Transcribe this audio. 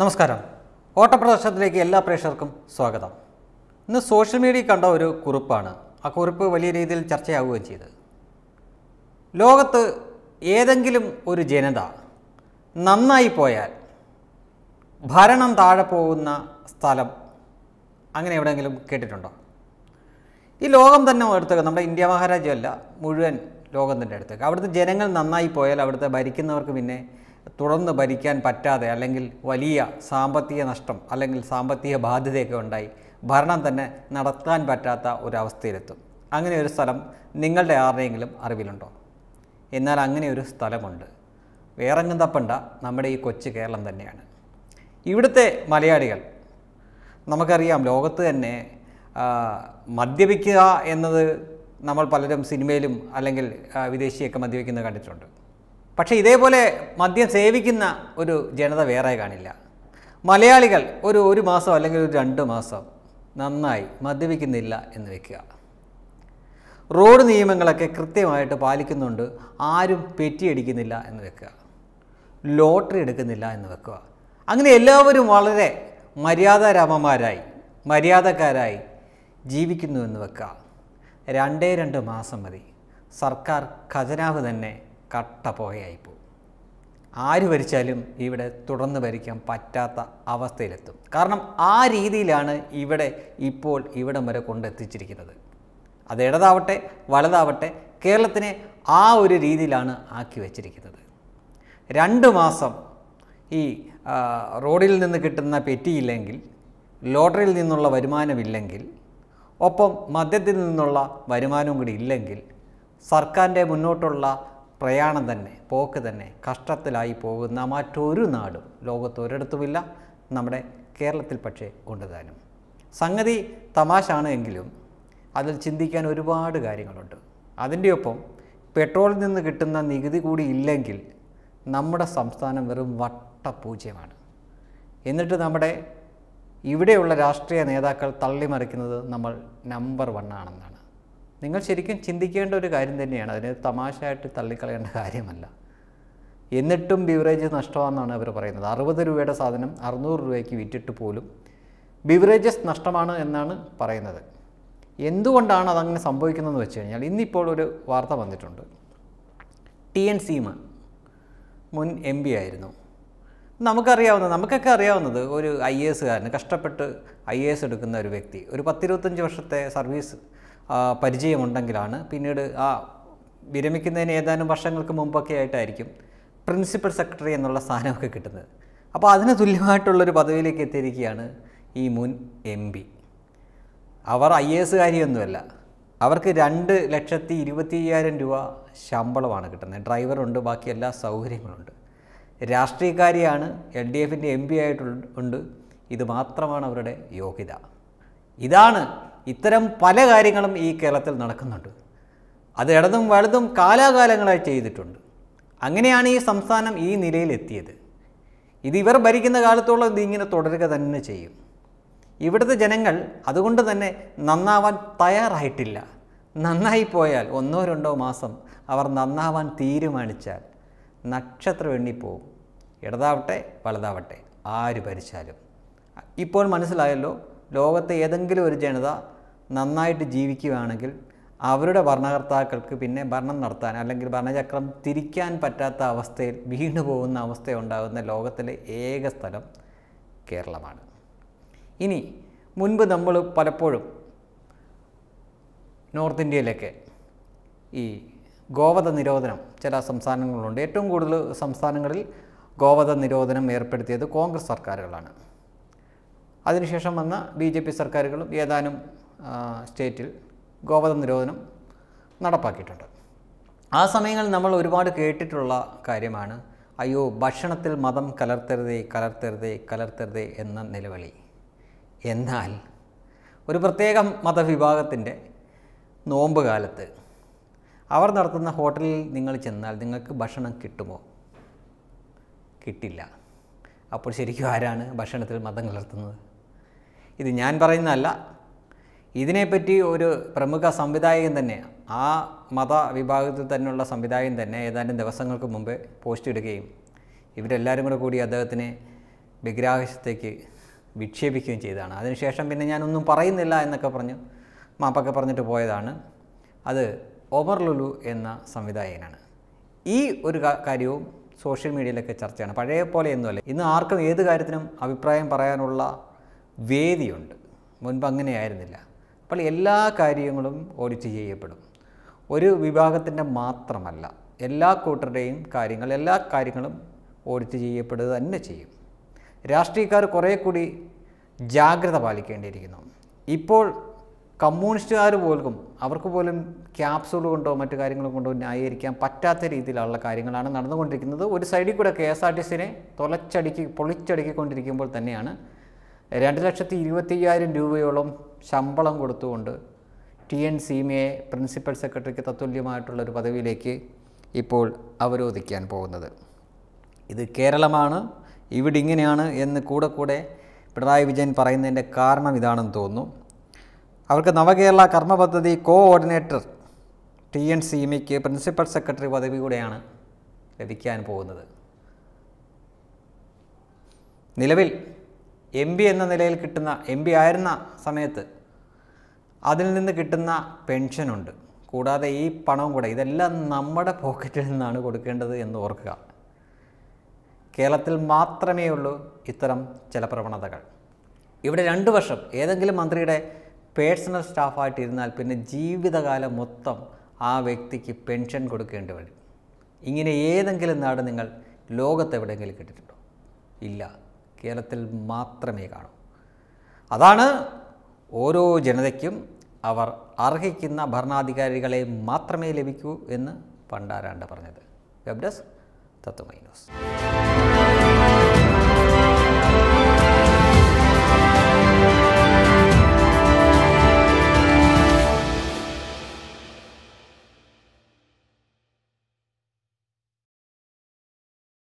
നമസ്കാരം ഓട്ടപ്രദർശനത്തിലേക്ക് എല്ലാ പ്രേക്ഷകർക്കും സ്വാഗതം ഇന്ന് സോഷ്യൽ മീഡിയ കണ്ട ഒരു കുറിപ്പാണ് ആ കുറിപ്പ് വലിയ രീതിയിൽ ചർച്ചയാവുകയും ചെയ്ത് ലോകത്ത് ഏതെങ്കിലും ഒരു ജനത നന്നായി പോയാൽ ഭരണം താഴെ പോകുന്ന സ്ഥലം അങ്ങനെ എവിടെയെങ്കിലും കേട്ടിട്ടുണ്ടോ ഈ ലോകം തന്നെ എടുത്തേക്ക് നമ്മുടെ ഇന്ത്യ മഹാരാജ്യമല്ല മുഴുവൻ ലോകം തന്നെ എടുത്തേക്ക് അവിടുത്തെ ജനങ്ങൾ നന്നായി പോയാൽ അവിടുത്തെ ഭരിക്കുന്നവർക്ക് പിന്നെ തുടർന്ന് ഭരിക്കാൻ പറ്റാതെ അല്ലെങ്കിൽ വലിയ സാമ്പത്തിക നഷ്ടം അല്ലെങ്കിൽ സാമ്പത്തിക ബാധ്യതയൊക്കെ ഉണ്ടായി ഭരണം തന്നെ നടത്താൻ പറ്റാത്ത ഒരവസ്ഥയിലെത്തും അങ്ങനെ ഒരു സ്ഥലം നിങ്ങളുടെ ആരുടെയെങ്കിലും അറിവിലുണ്ടോ എന്നാൽ അങ്ങനെ ഒരു സ്ഥലമുണ്ട് വേറെങ്ങും തപ്പണ്ട നമ്മുടെ ഈ കൊച്ചു കേരളം തന്നെയാണ് ഇവിടുത്തെ മലയാളികൾ നമുക്കറിയാം ലോകത്ത് തന്നെ മദ്യപിക്കുക എന്നത് നമ്മൾ പലരും സിനിമയിലും അല്ലെങ്കിൽ വിദേശിയൊക്കെ മദ്യപിക്കുന്നത് കണ്ടിട്ടുണ്ട് പക്ഷേ ഇതേപോലെ മദ്യം സേവിക്കുന്ന ഒരു ജനത വേറെ കാണില്ല മലയാളികൾ ഒരു ഒരു മാസം അല്ലെങ്കിൽ ഒരു രണ്ട് മാസം നന്നായി മദ്യപിക്കുന്നില്ല എന്ന് വെക്കുക റോഡ് നിയമങ്ങളൊക്കെ കൃത്യമായിട്ട് പാലിക്കുന്നുണ്ട് ആരും പെറ്റിയടിക്കുന്നില്ല എന്ന് വെക്കുക ലോട്ടറി എടുക്കുന്നില്ല എന്ന് വെക്കുക അങ്ങനെ എല്ലാവരും വളരെ മര്യാദാരാമന്മാരായി മര്യാദക്കാരായി ജീവിക്കുന്നു എന്ന് വെക്കുക രണ്ടേ രണ്ട് മാസം മതി സർക്കാർ ഖജനാവ് തന്നെ കട്ട പോകും ആര് ഭരിച്ചാലും ഇവിടെ തുടർന്ന് ഭരിക്കാൻ പറ്റാത്ത അവസ്ഥയിലെത്തും കാരണം ആ രീതിയിലാണ് ഇവിടെ ഇപ്പോൾ ഇവിടം വരെ കൊണ്ടെത്തിച്ചിരിക്കുന്നത് അത് ഇടതാവട്ടെ വലതാവട്ടെ കേരളത്തിനെ ആ ഒരു രീതിയിലാണ് ആക്കി വച്ചിരിക്കുന്നത് രണ്ട് മാസം ഈ റോഡിൽ നിന്ന് കിട്ടുന്ന പെറ്റിയില്ലെങ്കിൽ ലോട്ടറിയിൽ നിന്നുള്ള വരുമാനമില്ലെങ്കിൽ ഒപ്പം മദ്യത്തിൽ നിന്നുള്ള വരുമാനവും കൂടി ഇല്ലെങ്കിൽ സർക്കാരിൻ്റെ മുന്നോട്ടുള്ള പ്രയാണം തന്നെ പോക്ക് തന്നെ കഷ്ടത്തിലായി പോകുന്ന മറ്റൊരു നാടും ലോകത്ത് ഒരിടത്തുമില്ല നമ്മുടെ കേരളത്തിൽ പക്ഷേ കൊണ്ടുതാനും സംഗതി തമാശാണ് എങ്കിലും അതിൽ ചിന്തിക്കാൻ ഒരുപാട് കാര്യങ്ങളുണ്ട് അതിൻ്റെയൊപ്പം പെട്രോളിൽ നിന്ന് കിട്ടുന്ന നികുതി കൂടി ഇല്ലെങ്കിൽ നമ്മുടെ സംസ്ഥാനം വെറും വട്ടപൂജ്യമാണ് എന്നിട്ട് നമ്മുടെ ഇവിടെയുള്ള രാഷ്ട്രീയ നേതാക്കൾ തള്ളിമറിക്കുന്നത് നമ്മൾ നമ്പർ വൺ ആണെന്നാണ് നിങ്ങൾ ശരിക്കും ചിന്തിക്കേണ്ട ഒരു കാര്യം തന്നെയാണ് അതിനെ തമാശയായിട്ട് തള്ളിക്കളയേണ്ട കാര്യമല്ല എന്നിട്ടും ബിവറേജ് നഷ്ടമാണെന്നാണ് അവർ പറയുന്നത് അറുപത് രൂപയുടെ സാധനം അറുന്നൂറ് രൂപയ്ക്ക് വിറ്റിട്ട് പോലും ബിവറേജസ് നഷ്ടമാണ് എന്നാണ് പറയുന്നത് എന്തുകൊണ്ടാണ് അതങ്ങനെ സംഭവിക്കുന്നതെന്ന് വെച്ച് കഴിഞ്ഞാൽ ഇന്നിപ്പോൾ ഒരു വാർത്ത വന്നിട്ടുണ്ട് ടി എൻ സീമ മുൻ എം പി ആയിരുന്നു നമുക്കറിയാവുന്നത് നമുക്കൊക്കെ അറിയാവുന്നത് ഒരു ഐ എ കഷ്ടപ്പെട്ട് ഐ എ എസ് എടുക്കുന്ന ഒരു വ്യക്തി ഒരു പത്തിരുപത്തഞ്ച് വർഷത്തെ സർവീസ് പരിചയമുണ്ടെങ്കിലാണ് പിന്നീട് ആ വിരമിക്കുന്നതിന് ഏതാനും വർഷങ്ങൾക്ക് മുമ്പൊക്കെ ആയിട്ടായിരിക്കും പ്രിൻസിപ്പൽ സെക്രട്ടറി എന്നുള്ള സ്ഥാനമൊക്കെ കിട്ടുന്നത് അപ്പോൾ അതിന് തുല്യമായിട്ടുള്ളൊരു പദവിയിലേക്ക് എത്തിയിരിക്കുകയാണ് ഈ മുൻ എം പി അവർ ഐ എ എസ്കാരിയൊന്നുമല്ല അവർക്ക് രണ്ട് ലക്ഷത്തി ഇരുപത്തി അയ്യായിരം രൂപ ശമ്പളമാണ് കിട്ടുന്നത് ഡ്രൈവറുണ്ട് ബാക്കി എല്ലാ സൗകര്യങ്ങളുണ്ട് രാഷ്ട്രീയക്കാരിയാണ് എൽ ഡി എഫിൻ്റെ എം പി ആയിട്ടുണ്ട് ഇത് മാത്രമാണ് അവരുടെ യോഗ്യത ഇതാണ് ഇത്തരം പല കാര്യങ്ങളും ഈ കേരളത്തിൽ നടക്കുന്നുണ്ട് അത് ഇടതും വലതും കാലാകാലങ്ങളായി ചെയ്തിട്ടുണ്ട് അങ്ങനെയാണ് ഈ സംസ്ഥാനം ഈ നിലയിലെത്തിയത് ഇത് ഇവർ ഭരിക്കുന്ന കാലത്തോളം ഇതിങ്ങനെ തുടരുക തന്നെ ചെയ്യും ഇവിടുത്തെ ജനങ്ങൾ അതുകൊണ്ട് തന്നെ നന്നാവാൻ തയ്യാറായിട്ടില്ല നന്നായി പോയാൽ ഒന്നോ രണ്ടോ മാസം അവർ നന്നാവാൻ തീരുമാനിച്ചാൽ നക്ഷത്രം എണ്ണിപ്പോവും ഇടതാവട്ടെ വലതാവട്ടെ ആര് ഭരിച്ചാലും ഇപ്പോൾ മനസ്സിലായല്ലോ ലോകത്തെ ഏതെങ്കിലും ഒരു ജനത നന്നായിട്ട് ജീവിക്കുകയാണെങ്കിൽ അവരുടെ ഭരണകർത്താക്കൾക്ക് പിന്നെ ഭരണം നടത്താൻ അല്ലെങ്കിൽ ഭരണചക്രം തിരിക്കാൻ പറ്റാത്ത അവസ്ഥയിൽ വീണു പോകുന്ന അവസ്ഥ ഉണ്ടാകുന്ന ലോകത്തിലെ ഏക സ്ഥലം കേരളമാണ് ഇനി മുൻപ് നമ്മൾ പലപ്പോഴും നോർത്ത് ഇന്ത്യയിലൊക്കെ ഈ ഗോവധ നിരോധനം ചില സംസ്ഥാനങ്ങളുണ്ട് ഏറ്റവും കൂടുതൽ സംസ്ഥാനങ്ങളിൽ ഗോവധ നിരോധനം ഏർപ്പെടുത്തിയത് കോൺഗ്രസ് സർക്കാരുകളാണ് അതിനുശേഷം വന്ന ബി സർക്കാരുകളും ഏതാനും സ്റ്റേറ്റിൽ ഗോവധ നിരോധനം നടപ്പാക്കിയിട്ടുണ്ട് ആ സമയങ്ങളിൽ നമ്മൾ ഒരുപാട് കേട്ടിട്ടുള്ള കാര്യമാണ് അയ്യോ ഭക്ഷണത്തിൽ മതം കലർത്തരുതേ കലർത്തരുതേ കലർത്തരുതേ എന്ന നിലവിളി എന്നാൽ ഒരു പ്രത്യേക മതവിഭാഗത്തിൻ്റെ നോമ്പ് കാലത്ത് അവർ നടത്തുന്ന ഹോട്ടലിൽ നിങ്ങൾ ചെന്നാൽ നിങ്ങൾക്ക് ഭക്ഷണം കിട്ടുമോ കിട്ടില്ല അപ്പോൾ ശരിക്കും ആരാണ് ഭക്ഷണത്തിൽ മതം കലർത്തുന്നത് ഇത് ഞാൻ പറയുന്നതല്ല ഇതിനെപ്പറ്റി ഒരു പ്രമുഖ സംവിധായകൻ തന്നെ ആ മത വിഭാഗത്തിൽ തന്നെയുള്ള സംവിധായകൻ തന്നെ ഏതാനും ദിവസങ്ങൾക്ക് മുമ്പ് പോസ്റ്റ് ഇടുകയും ഇവരെല്ലാവരും കൂടെ കൂടി അദ്ദേഹത്തിന് ബഹിരാകാശത്തേക്ക് വിക്ഷേപിക്കുകയും ചെയ്തതാണ് അതിനുശേഷം പിന്നെ ഞാനൊന്നും പറയുന്നില്ല എന്നൊക്കെ പറഞ്ഞു മാപ്പൊക്കെ പറഞ്ഞിട്ട് പോയതാണ് അത് ഒമർ ലുലു എന്ന സംവിധായകനാണ് ഈ ഒരു കാര്യവും സോഷ്യൽ മീഡിയയിലൊക്കെ ചർച്ചയാണ് പഴയ പോലെ പോലെയൊന്നുമല്ല ഇന്ന് ആർക്കും ഏത് കാര്യത്തിനും അഭിപ്രായം പറയാനുള്ള വേദിയുണ്ട് മുൻപ് അങ്ങനെയായിരുന്നില്ല അപ്പോൾ എല്ലാ കാര്യങ്ങളും ഓഡിറ്റ് ചെയ്യപ്പെടും ഒരു വിഭാഗത്തിൻ്റെ മാത്രമല്ല എല്ലാ കൂട്ടരുടെയും കാര്യങ്ങൾ എല്ലാ കാര്യങ്ങളും ഓഡിറ്റ് ചെയ്യപ്പെടുക തന്നെ ചെയ്യും രാഷ്ട്രീയക്കാർ കുറേ കൂടി ജാഗ്രത പാലിക്കേണ്ടിയിരിക്കുന്നു ഇപ്പോൾ കമ്മ്യൂണിസ്റ്റുകാർ പോലും അവർക്ക് പോലും ക്യാപ്സൂൾ കൊണ്ടോ മറ്റു കാര്യങ്ങൾ കൊണ്ടോ ന്യായീകരിക്കാൻ പറ്റാത്ത രീതിയിലുള്ള കാര്യങ്ങളാണ് നടന്നുകൊണ്ടിരിക്കുന്നത് ഒരു സൈഡിൽ കൂടെ കെ എസ് ആർ ടി സിനെ തുലച്ചടുക്കി പൊളിച്ചടുക്കിക്കൊണ്ടിരിക്കുമ്പോൾ തന്നെയാണ് രണ്ട് ലക്ഷത്തി ഇരുപത്തി അയ്യായിരം രൂപയോളം ശമ്പളം കൊടുത്തുകൊണ്ട് ടി എൻ സീമയെ പ്രിൻസിപ്പൽ സെക്രട്ടറിക്ക് തത്തുല്യമായിട്ടുള്ള ഒരു പദവിയിലേക്ക് ഇപ്പോൾ അവരോധിക്കാൻ പോകുന്നത് ഇത് കേരളമാണ് ഇവിടെ ഇങ്ങനെയാണ് എന്ന് കൂടെ കൂടെ പിണറായി വിജയൻ പറയുന്നതിൻ്റെ കാരണം ഇതാണെന്ന് തോന്നുന്നു അവർക്ക് നവകേരള കർമ്മ പദ്ധതി കോഓർഡിനേറ്റർ ടി എൻ സീമയ്ക്ക് പ്രിൻസിപ്പൽ സെക്രട്ടറി പദവി കൂടെയാണ് ലഭിക്കാൻ പോകുന്നത് നിലവിൽ എം ബി എന്ന നിലയിൽ കിട്ടുന്ന എം ബി ആയിരുന്ന സമയത്ത് അതിൽ നിന്ന് കിട്ടുന്ന പെൻഷനുണ്ട് കൂടാതെ ഈ പണവും കൂടെ ഇതെല്ലാം നമ്മുടെ പോക്കറ്റിൽ നിന്നാണ് കൊടുക്കേണ്ടത് എന്ന് ഓർക്കുക കേരളത്തിൽ മാത്രമേ ഉള്ളൂ ഇത്തരം ചില പ്രവണതകൾ ഇവിടെ രണ്ട് വർഷം ഏതെങ്കിലും മന്ത്രിയുടെ പേഴ്സണൽ സ്റ്റാഫായിട്ടിരുന്നാൽ പിന്നെ ജീവിതകാലം മൊത്തം ആ വ്യക്തിക്ക് പെൻഷൻ കൊടുക്കേണ്ടി വരും ഇങ്ങനെ ഏതെങ്കിലും നാട് നിങ്ങൾ ലോകത്തെവിടെയെങ്കിലും കിട്ടിയിട്ടുണ്ടോ ഇല്ല കേരളത്തിൽ മാത്രമേ കാണൂ അതാണ് ഓരോ ജനതയ്ക്കും അവർ അർഹിക്കുന്ന ഭരണാധികാരികളെ മാത്രമേ ലഭിക്കൂ എന്ന് പണ്ടാരാണ്ട് പറഞ്ഞത് വെബ് ഡെസ്ക് തത്വമൈ ന്യൂസ്